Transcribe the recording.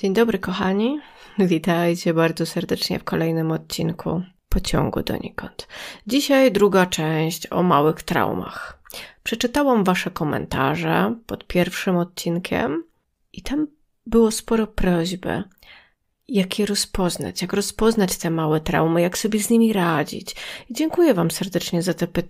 Dzień dobry, kochani. Witajcie bardzo serdecznie w kolejnym odcinku Pociągu donikąd. Dzisiaj druga część o małych traumach. Przeczytałam Wasze komentarze pod pierwszym odcinkiem i tam było sporo prośby, jak je rozpoznać, jak rozpoznać te małe traumy, jak sobie z nimi radzić. I dziękuję Wam serdecznie za te pytania